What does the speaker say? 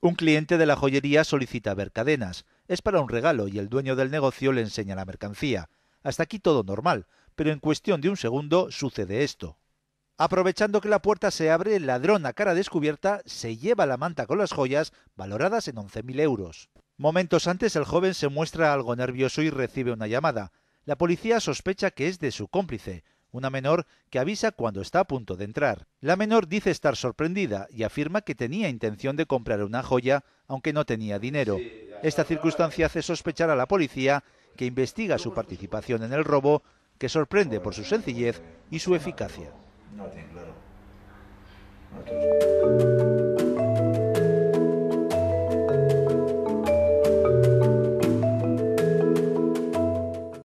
Un cliente de la joyería solicita ver cadenas. Es para un regalo y el dueño del negocio le enseña la mercancía. Hasta aquí todo normal, pero en cuestión de un segundo sucede esto. Aprovechando que la puerta se abre, el ladrón a cara descubierta se lleva la manta con las joyas, valoradas en 11.000 euros. Momentos antes, el joven se muestra algo nervioso y recibe una llamada. La policía sospecha que es de su cómplice, una menor que avisa cuando está a punto de entrar. La menor dice estar sorprendida y afirma que tenía intención de comprar una joya, aunque no tenía dinero. Esta circunstancia hace sospechar a la policía, que investiga su participación en el robo, que sorprende por su sencillez y su eficacia.